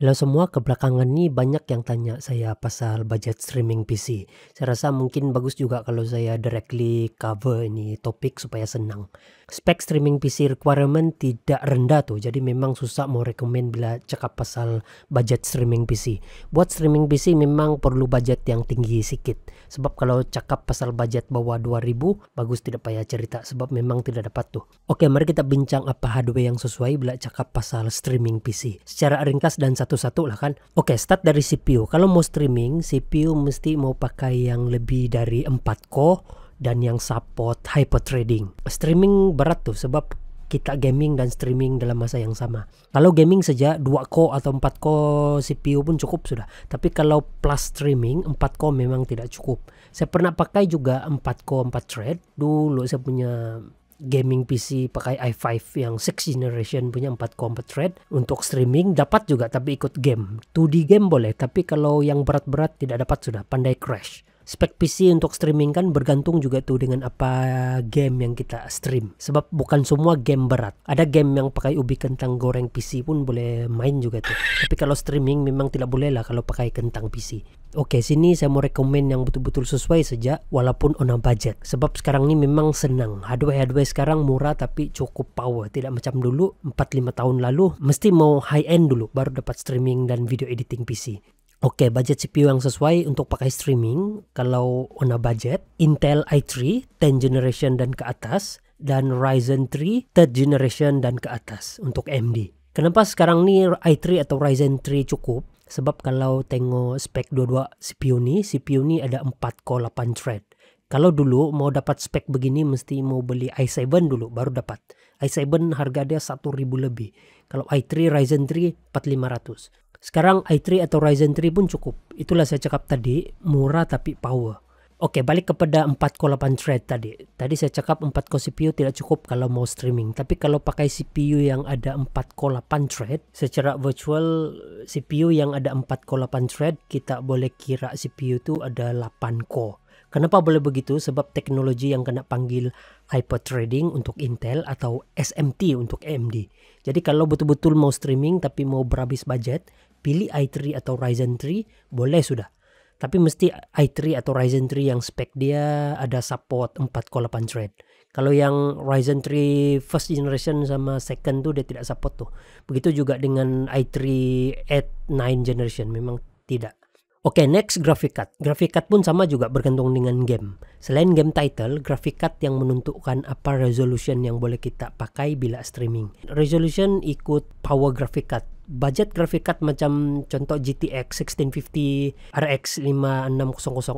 Lo semua kebelakangan ini banyak yang tanya saya pasal budget streaming PC. Saya rasa mungkin bagus juga kalau saya directly cover ini topik supaya senang. Spek streaming PC requirement tidak rendah tuh, jadi memang susah mau rekomen bila cakap pasal budget streaming PC. Buat streaming PC memang perlu budget yang tinggi sedikit. Sebab kalau cakap pasal budget bawah 2000, bagus tidak payah cerita sebab memang tidak dapat tuh. Oke, mari kita bincang apa hardware yang sesuai bila cakap pasal streaming PC. Secara ringkas dan satu satu-satu lah kan. Oke, okay, start dari CPU. Kalau mau streaming, CPU mesti mau pakai yang lebih dari 4 core dan yang support hyper trading. Streaming berat tuh sebab kita gaming dan streaming dalam masa yang sama. Kalau gaming saja 2 core atau 4 core CPU pun cukup sudah. Tapi kalau plus streaming 4 core memang tidak cukup. Saya pernah pakai juga 4 core 4 thread dulu saya punya gaming PC pakai i5 yang 6 generation punya 4 combat thread untuk streaming dapat juga tapi ikut game 2D game boleh tapi kalau yang berat-berat tidak dapat sudah pandai crash spek PC untuk streaming kan bergantung juga tuh dengan apa game yang kita stream. Sebab bukan semua game berat. Ada game yang pakai ubi kentang goreng PC pun boleh main juga tuh. Tapi kalau streaming memang tidak boleh lah kalau pakai kentang PC. Oke, sini saya mau rekomen yang betul-betul sesuai saja walaupun on a budget. Sebab sekarang ini memang senang. Hardware-hardware sekarang murah tapi cukup power. Tidak macam dulu 4-5 tahun lalu mesti mau high end dulu baru dapat streaming dan video editing PC. Oke, okay, budget CPU yang sesuai untuk pakai streaming kalau on a budget, Intel i3 10 generation dan ke atas dan Ryzen 3 third generation dan ke atas untuk AMD. Kenapa sekarang nih i3 atau Ryzen 3 cukup? Sebab kalau tengok spek dua-dua CPU ni, CPU ni ada 4 core 8 thread. Kalau dulu mau dapat spek begini mesti mau beli i7 dulu baru dapat. i7 harga dia 1000 lebih. Kalau i3 Ryzen 3 4500. Sekarang i3 atau Ryzen 3 pun cukup. Itulah saya cakap tadi, murah tapi power. Oke, balik kepada 8 thread tadi. Tadi saya cakap 4 core CPU tidak cukup kalau mau streaming. Tapi kalau pakai CPU yang ada 4 core 8 thread, secara virtual CPU yang ada 4 core 8 thread, kita boleh kira CPU itu ada 8 core. Kenapa boleh begitu? Sebab teknologi yang kena panggil hyperthreading untuk Intel atau SMT untuk AMD. Jadi kalau betul-betul mau streaming tapi mau berhabis budget, pilih i3 atau Ryzen 3, boleh sudah tapi mesti i3 atau Ryzen 3 yang spek dia ada support 4 core 8 thread. Kalau yang Ryzen 3 first generation sama second tuh dia tidak support tuh. Begitu juga dengan i3 8 9 generation memang tidak. Oke, okay, next graphic card. Graphic card pun sama juga bergantung dengan game. Selain game title, graphic card yang menentukan apa resolution yang boleh kita pakai bila streaming. Resolution ikut power graphic card budget graphic card macam contoh GTX 1650, RX 5600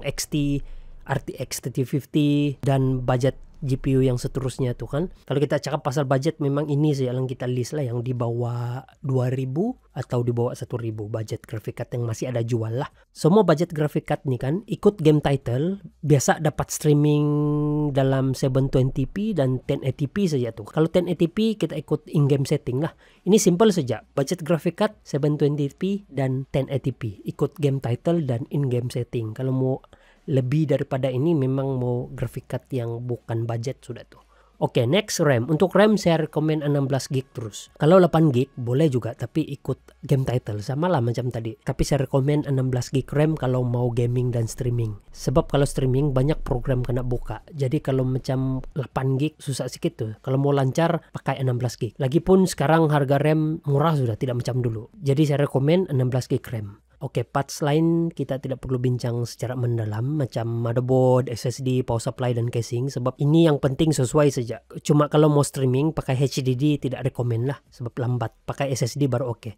XT, RTX 3050 dan budget GPU yang seterusnya tuh kan. Kalau kita cakap pasal budget memang ini sih yang kita list lah yang di bawah 2000 atau di bawah 1000 budget graphic card yang masih ada jual lah. Semua budget graphic card nih kan ikut game title biasa dapat streaming dalam 720p dan 1080p saja tuh. Kalau 1080p kita ikut in-game setting lah. Ini simple saja. Budget graphic card 720p dan 1080p ikut game title dan in-game setting. Kalau mau lebih daripada ini memang mau graphic card yang bukan budget sudah tuh. Oke, okay, next RAM. Untuk RAM saya rekomen 16 gig terus. Kalau 8 gig boleh juga tapi ikut game title sama lah macam tadi. Tapi saya rekomen 16 gig RAM kalau mau gaming dan streaming. Sebab kalau streaming banyak program kena buka. Jadi kalau macam 8 gig susah sedikit tuh. Kalau mau lancar pakai 16 gig. Lagipun sekarang harga RAM murah sudah tidak macam dulu. Jadi saya rekomen 16 gig RAM. Oke, okay, parts lain kita tidak perlu bincang secara mendalam macam motherboard, SSD, power supply dan casing sebab ini yang penting sesuai saja. Cuma kalau mau streaming pakai HDD tidak rekomend lah sebab lambat. Pakai SSD baru oke. Okay.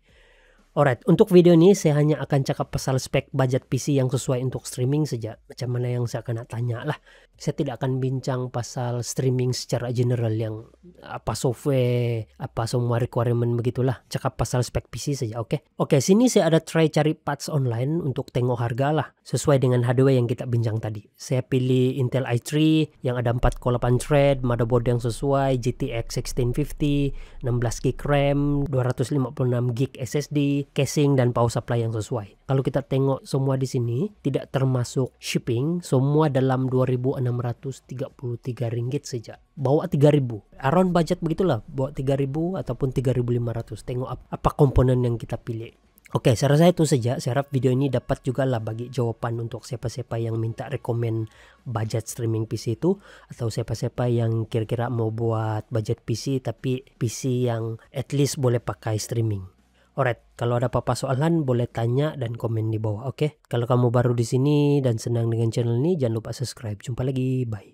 Alright, untuk video ini saya hanya akan cakap pasal spek budget PC yang sesuai untuk streaming saja. Macam mana yang saya akan tanya lah. Saya tidak akan bincang pasal streaming secara general yang apa software, apa semua requirement begitulah. Cakap pasal spek PC saja, oke? Okay? Oke, okay, sini saya ada try cari parts online untuk tengok harga lah. Sesuai dengan hardware yang kita bincang tadi. Saya pilih Intel i3 yang ada 4 core 8 thread, motherboard yang sesuai, GTX 1650, 16 GB RAM, 256 GB SSD, casing dan power supply yang sesuai. Kalau kita tengok semua di sini tidak termasuk shipping, semua dalam 2633 ringgit saja. Bawa 3000. Around budget begitulah, bawa 3000 ataupun 3500. Tengok apa komponen yang kita pilih. Oke, okay, saya rasa itu saja. Saya harap video ini dapat juga lah bagi jawaban untuk siapa-siapa yang minta rekomen budget streaming PC itu atau siapa-siapa yang kira-kira mau buat budget PC tapi PC yang at least boleh pakai streaming. Alright, kalau ada apa-apa soalan boleh tanya dan komen di bawah, oke? Okay? Kalau kamu baru di sini dan senang dengan channel ini, jangan lupa subscribe. Jumpa lagi, bye.